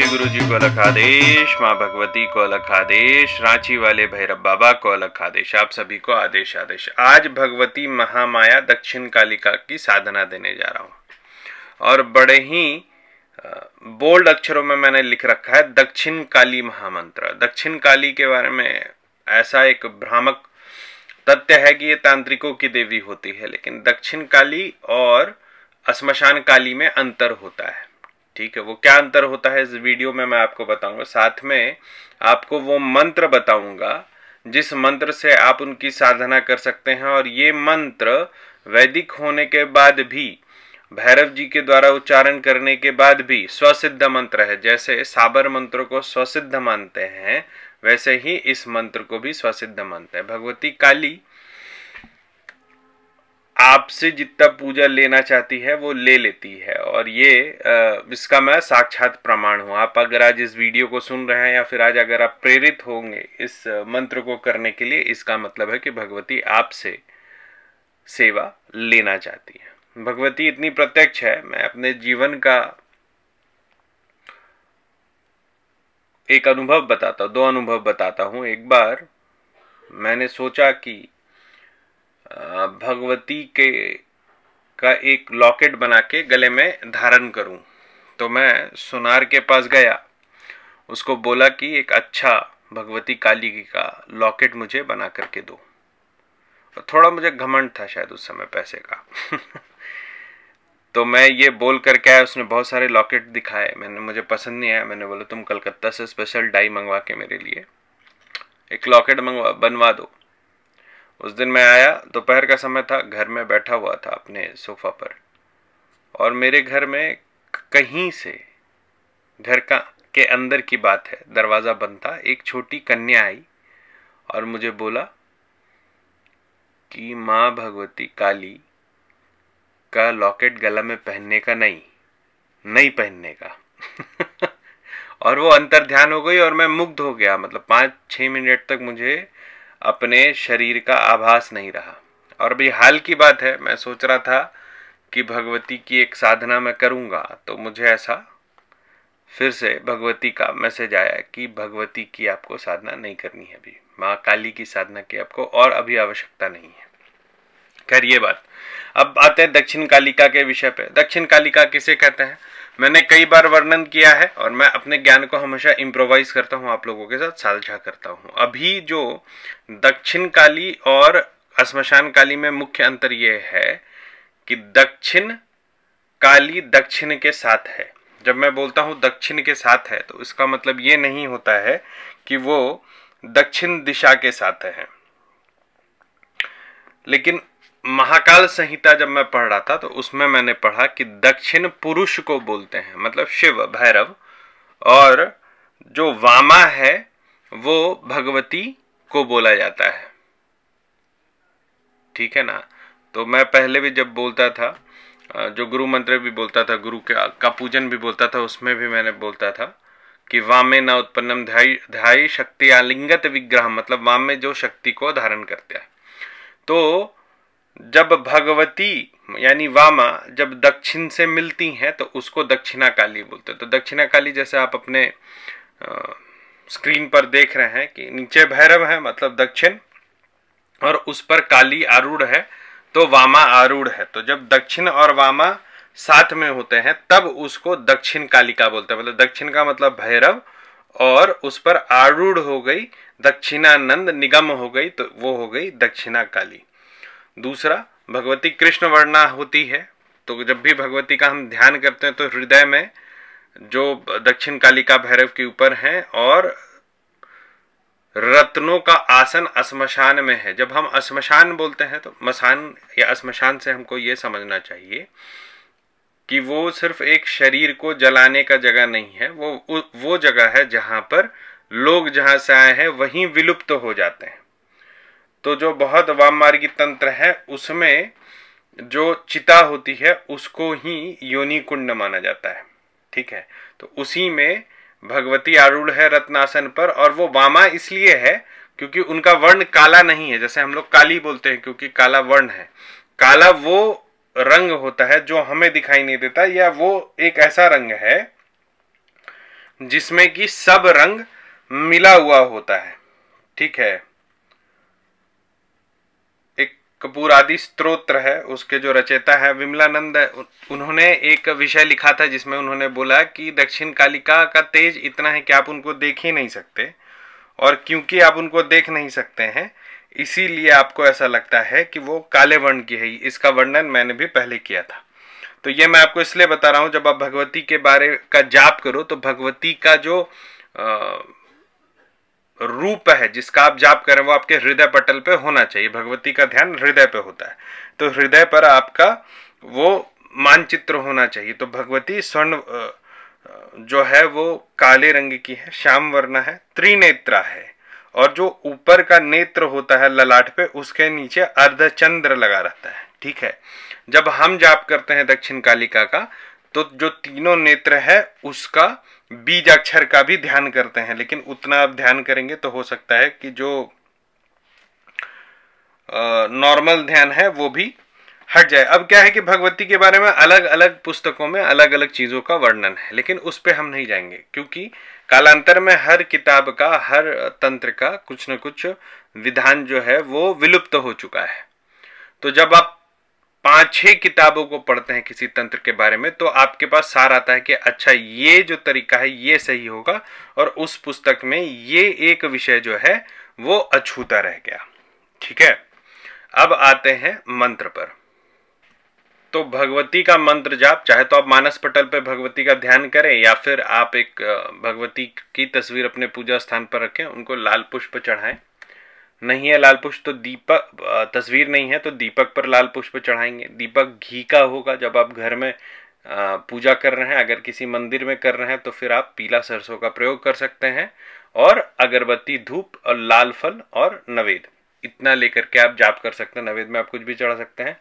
दीजिए गुरु जी को अलग आदेश माँ भगवती को अलग आदेश रांची वाले भैरव बाबा को अलग आदेश आप सभी को आदेश आदेश आज भगवती महामाया दक्षिण कालिका की साधना देने जा रहा हूँ और बड़े ही बोल्ड अक्षरों में मैंने लिख रखा है दक्षिण काली महामंत्र दक्षिण काली के बारे में ऐसा एक भ्रामक तथ्य है कि ये तांत्रिकों की देवी होती है लेकिन दक्षिण काली और शमशान काली में अंतर होता है ठीक है वो क्या अंतर होता है इस वीडियो में मैं आपको बताऊंगा साथ में आपको वो मंत्र बताऊंगा जिस मंत्र से आप उनकी साधना कर सकते हैं और ये मंत्र वैदिक होने के बाद भी भैरव जी के द्वारा उच्चारण करने के बाद भी स्वसिद्ध मंत्र है जैसे साबर मंत्र को स्वसिद्ध मानते हैं वैसे ही इस मंत्र को भी स्वसिद्ध मानते हैं भगवती काली आपसे जितना पूजा लेना चाहती है वो ले लेती है और ये इसका मैं साक्षात प्रमाण हूँ आप अगर आज इस वीडियो को सुन रहे हैं या फिर आज अगर आप प्रेरित होंगे इस मंत्र को करने के लिए इसका मतलब है कि भगवती आपसे सेवा लेना चाहती है भगवती इतनी प्रत्यक्ष है मैं अपने जीवन का एक अनुभव बताता हूँ दो अनुभव बताता हूँ एक बार मैंने सोचा कि भगवती के का एक लॉकेट बना के गले में धारण करूं तो मैं सुनार के पास गया उसको बोला कि एक अच्छा भगवती काली का लॉकेट मुझे बना करके दो और थोड़ा मुझे घमंड था शायद उस समय पैसे का तो मैं ये बोल करके आया उसने बहुत सारे लॉकेट दिखाए मैंने मुझे पसंद नहीं आया मैंने बोला तुम कलकत्ता से स्पेशल डाई मंगवा के मेरे लिए एक लॉकेट मंगवा बनवा दो उस दिन मैं आया दोपहर का समय था घर में बैठा हुआ था अपने सोफा पर और मेरे घर में कहीं से घर का के अंदर की बात है दरवाज़ा बंद था एक छोटी कन्या आई और मुझे बोला कि माँ भगवती काली का लॉकेट गला में पहनने का नहीं नहीं पहनने का और वो अंतर ध्यान हो गई और मैं मुग्ध हो गया मतलब पाँच छः मिनट तक मुझे अपने शरीर का आभास नहीं रहा और अभी हाल की बात है मैं सोच रहा था कि भगवती की एक साधना मैं करूँगा तो मुझे ऐसा फिर से भगवती का मैसेज आया कि भगवती की आपको साधना नहीं करनी है अभी माँ काली की साधना की आपको और अभी आवश्यकता नहीं है खैर ये बात अब आते हैं दक्षिण कालिका के विषय पे दक्षिण कालिका किसे कहते हैं मैंने कई बार वर्णन किया है और मैं अपने ज्ञान को हमेशा इम्प्रोवाइज करता हूँ आप लोगों के साथ साझा करता हूँ अभी जो दक्षिण काली और अश्मशान काली में मुख्य अंतर यह है कि दक्षिण काली दक्षिण के साथ है जब मैं बोलता हूँ दक्षिण के साथ है तो इसका मतलब ये नहीं होता है कि वो दक्षिण दिशा के साथ है लेकिन महाकाल संहिता जब मैं पढ़ रहा था तो उसमें मैंने पढ़ा कि दक्षिण पुरुष को बोलते हैं मतलब शिव भैरव और जो वामा है वो भगवती को बोला जाता है ठीक है ना तो मैं पहले भी जब बोलता था जो गुरु मंत्र भी बोलता था गुरु के का पूजन भी बोलता था उसमें भी मैंने बोलता था कि वामे न उत्पन्नम ध्यायी शक्ति आलिंगत विग्रह मतलब वामे जो शक्ति को धारण करते हैं तो जब भगवती यानी वामा जब दक्षिण से मिलती हैं तो उसको दक्षिणा काली बोलते हैं तो दक्षिणा काली जैसे आप अपने आ, स्क्रीन पर देख रहे हैं कि नीचे भैरव है मतलब दक्षिण और उस पर काली आरूढ़ है तो वामा आरूढ़ है तो जब दक्षिण और वामा साथ में होते हैं तब उसको दक्षिण कालिका बोलते हैं मतलब दक्षिण का मतलब भैरव और उस पर आरूढ़ हो गई दक्षिणानंद निगम हो गई तो वो हो गई दक्षिणा काली दूसरा भगवती कृष्ण वर्णा होती है तो जब भी भगवती का हम ध्यान करते हैं तो हृदय में जो दक्षिण कालिका भैरव के ऊपर है और रत्नों का आसन अश्मशान में है जब हम अश्मशान बोलते हैं तो मसान या अश्मशान से हमको ये समझना चाहिए कि वो सिर्फ एक शरीर को जलाने का जगह नहीं है वो वो जगह है जहां पर लोग जहां से आए हैं वहीं विलुप्त तो हो जाते हैं तो जो बहुत वाममार्गी तंत्र है उसमें जो चिता होती है उसको ही योनि कुंड माना जाता है ठीक है तो उसी में भगवती आरूढ़ है रत्नासन पर और वो वामा इसलिए है क्योंकि उनका वर्ण काला नहीं है जैसे हम लोग काली बोलते हैं क्योंकि काला वर्ण है काला वो रंग होता है जो हमें दिखाई नहीं देता या वो एक ऐसा रंग है जिसमें कि सब रंग मिला हुआ होता है ठीक है कपूर आदि स्त्रोत्र है उसके जो रचयिता है विमलानंद उन्होंने एक विषय लिखा था जिसमें उन्होंने बोला कि दक्षिण कालिका का तेज इतना है कि आप उनको देख ही नहीं सकते और क्योंकि आप उनको देख नहीं सकते हैं इसीलिए आपको ऐसा लगता है कि वो काले वर्ण की है इसका वर्णन मैंने भी पहले किया था तो ये मैं आपको इसलिए बता रहा हूँ जब आप भगवती के बारे का जाप करो तो भगवती का जो आ, रूप है जिसका आप जाप करें वो आपके हृदय पटल पे होना चाहिए भगवती का ध्यान हृदय पे होता है तो हृदय पर आपका वो मानचित्र होना चाहिए तो भगवती स्वर्ण जो है वो काले रंग की है श्याम वर्ण है त्रिनेत्रा है और जो ऊपर का नेत्र होता है ललाट पे उसके नीचे अर्धचंद्र लगा रहता है ठीक है जब हम जाप करते हैं दक्षिण कालिका का तो जो तीनों नेत्र है उसका बीज अक्षर का भी ध्यान करते हैं लेकिन उतना आप ध्यान करेंगे तो हो सकता है कि जो नॉर्मल ध्यान है वो भी हट जाए अब क्या है कि भगवती के बारे में अलग अलग पुस्तकों में अलग अलग चीज़ों का वर्णन है लेकिन उस पर हम नहीं जाएंगे क्योंकि कालांतर में हर किताब का हर तंत्र का कुछ न कुछ विधान जो है वो विलुप्त तो हो चुका है तो जब आप पांच छह किताबों को पढ़ते हैं किसी तंत्र के बारे में तो आपके पास सार आता है कि अच्छा ये जो तरीका है ये सही होगा और उस पुस्तक में ये एक विषय जो है वो अछूता रह गया ठीक है अब आते हैं मंत्र पर तो भगवती का मंत्र जाप चाहे तो आप मानस पटल पर भगवती का ध्यान करें या फिर आप एक भगवती की तस्वीर अपने पूजा स्थान पर रखें उनको लाल पुष्प चढ़ाएं नहीं है लाल पुष्प तो दीपक तस्वीर नहीं है तो दीपक पर लाल पुष्प चढ़ाएंगे दीपक घी का होगा जब आप घर में पूजा कर रहे हैं अगर किसी मंदिर में कर रहे हैं तो फिर आप पीला सरसों का प्रयोग कर सकते हैं और अगरबत्ती धूप और लाल फल और नवेद इतना लेकर के आप जाप कर सकते हैं नवेद में आप कुछ भी चढ़ा सकते हैं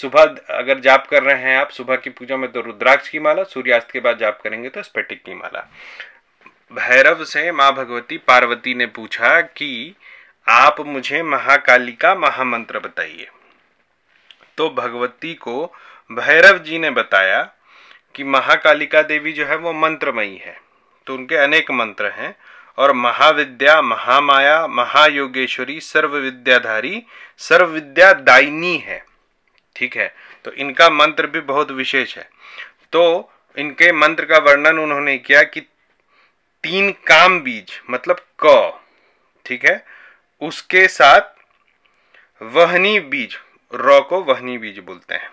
सुबह अगर जाप कर रहे हैं आप सुबह की पूजा में तो रुद्राक्ष की माला सूर्यास्त के बाद जाप करेंगे तो स्पेटिक की माला भैरव से माँ भगवती पार्वती ने पूछा कि आप मुझे महाकाली का महामंत्र बताइए तो भगवती को भैरव जी ने बताया कि महाकालिका देवी जो है वो मंत्रमयी है तो उनके अनेक मंत्र हैं और महाविद्या महामाया महायोगेश्वरी सर्व विद्याधारी सर्व विद्यादाय है ठीक है तो इनका मंत्र भी बहुत विशेष है तो इनके मंत्र का वर्णन उन्होंने किया कि तीन काम बीज मतलब क ठीक है उसके साथ वहनी बीज रॉ को वहनी बीज बोलते हैं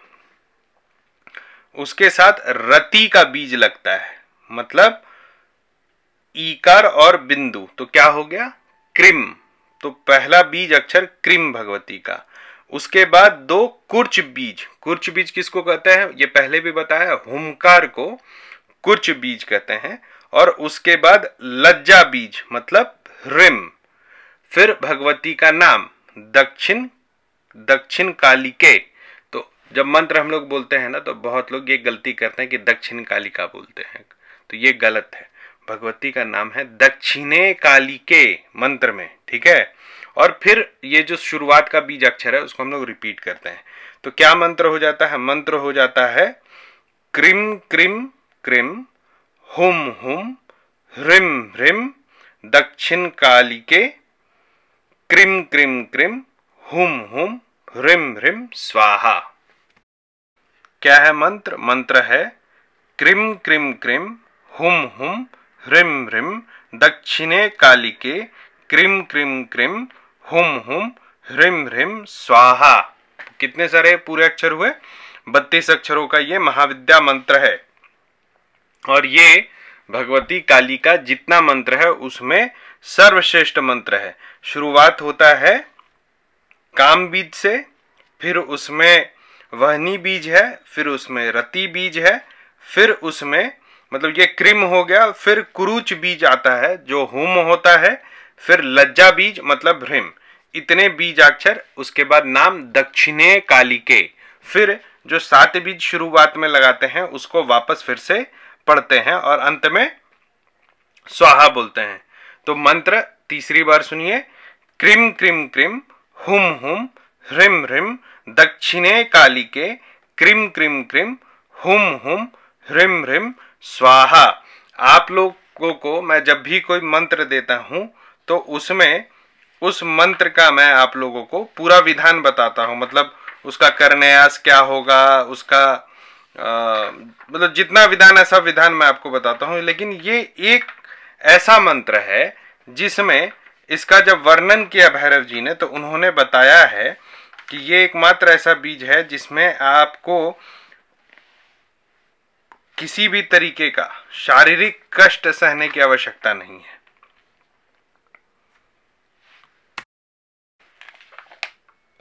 उसके साथ रति का बीज लगता है मतलब ईकार और बिंदु तो क्या हो गया क्रिम तो पहला बीज अक्षर क्रिम भगवती का उसके बाद दो कुर्च बीज कुर्च बीज किसको कहते हैं ये पहले भी बताया हुमकार को कुर्च बीज कहते हैं और उसके बाद लज्जा बीज मतलब रिम फिर भगवती का नाम दक्षिण दक्षिण काली के तो जब मंत्र हम लोग बोलते हैं ना तो बहुत लोग ये गलती करते हैं कि दक्षिण काली का बोलते हैं तो ये गलत है भगवती का नाम है दक्षिणे काली के मंत्र में ठीक है और फिर ये जो शुरुआत का बीज अक्षर है उसको हम लोग रिपीट करते हैं तो क्या मंत्र हो जाता है मंत्र हो जाता है क्रिम क्रिम क्रिम हुम हुम ह्रिम ह्रिम दक्षिण काली के क्रिम क्रिम क्रिम हुम हुम ह्रिम ह्रिम स्वाहा क्या है मंत्र मंत्र है क्रिम क्रिम क्रिम हुम हुम ह्रिम ह्रिम दक्षिणे कालिके क्रिम क्रिम क्रिम हुम हुम ह्रिम ह्रिम स्वाहा कितने सारे पूरे अक्षर हुए बत्तीस अक्षरों का ये महाविद्या मंत्र है और ये भगवती काली का जितना मंत्र है उसमें सर्वश्रेष्ठ मंत्र है शुरुआत होता है काम बीज से फिर उसमें वहनी बीज है फिर उसमें रति बीज है फिर उसमें मतलब ये क्रिम हो गया फिर कुरुच बीज आता है जो हुम होता है फिर लज्जा बीज मतलब भ्रिम इतने बीज अक्षर उसके बाद नाम दक्षिणे काली के फिर जो सात बीज शुरुआत में लगाते हैं उसको वापस फिर से पढ़ते हैं और अंत में स्वाहा बोलते हैं तो मंत्र तीसरी बार सुनिए क्रिम क्रिम क्रिम हुम हुम ह्रिम ह्रिम दक्षिणे काली के क्रिम क्रिम क्रिम हुम हुम ह्रिम ह्रिम स्वाहा आप लोगों को मैं जब भी कोई मंत्र देता हूं तो उसमें उस मंत्र का मैं आप लोगों को पूरा विधान बताता हूं मतलब उसका करन्यास क्या होगा उसका आ, मतलब जितना विधान है सब विधान मैं आपको बताता हूं लेकिन ये एक ऐसा मंत्र है जिसमें इसका जब वर्णन किया भैरव जी ने तो उन्होंने बताया है कि ये एकमात्र ऐसा बीज है जिसमें आपको किसी भी तरीके का शारीरिक कष्ट सहने की आवश्यकता नहीं है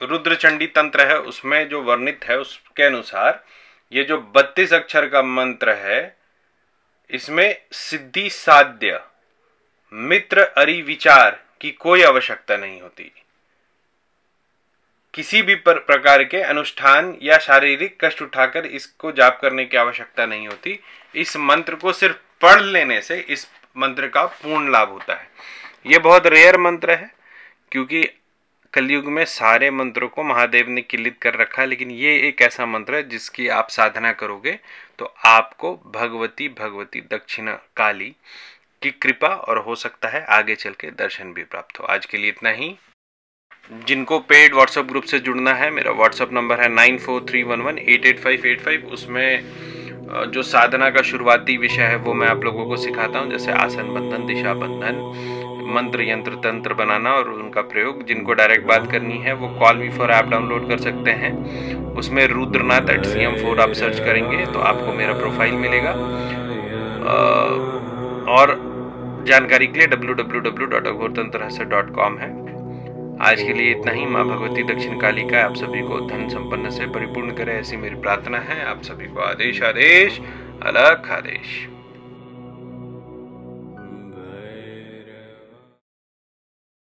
रुद्रचंडी तंत्र है उसमें जो वर्णित है उसके अनुसार ये जो बत्तीस अक्षर का मंत्र है इसमें सिद्धि साध्य मित्र अरि विचार की कोई आवश्यकता नहीं होती किसी भी प्रकार के अनुष्ठान या शारीरिक कष्ट उठाकर इसको जाप करने की आवश्यकता नहीं होती इस मंत्र को सिर्फ पढ़ लेने से इस मंत्र का पूर्ण लाभ होता है यह बहुत रेयर मंत्र है क्योंकि कलयुग में सारे मंत्रों को महादेव ने किलित कर रखा है लेकिन ये एक ऐसा मंत्र है जिसकी आप साधना करोगे तो आपको भगवती भगवती दक्षिणा काली की कृपा और हो सकता है आगे चल के दर्शन भी प्राप्त हो आज के लिए इतना ही जिनको पेड व्हाट्सएप ग्रुप से जुड़ना है मेरा व्हाट्सएप नंबर है nine four three one one eight eight five eight five उसमें जो साधना का शुरुआती विषय है वो मैं आप लोगों को सिखाता हूँ जैसे आसन बंधन दिशा बंधन मंत्र यंत्र तंत्र बनाना और उनका प्रयोग जिनको डायरेक्ट बात करनी है वो call V for app download कर सकते हैं उसमें Rudranath eight C M four आप सर्च करेंगे तो आपको मेरा प्रोफाइल मिलेगा और जानकारी के लिए W W W dot Aghor dot com है आज के लिए इतना ही माँ भगवती दक्षिण काली का आप सभी को धन संपन्न से परिपूर्ण करें ऐसी मेरी प्रार्थना है आप सभी को आदेश आदेश अलग आदेश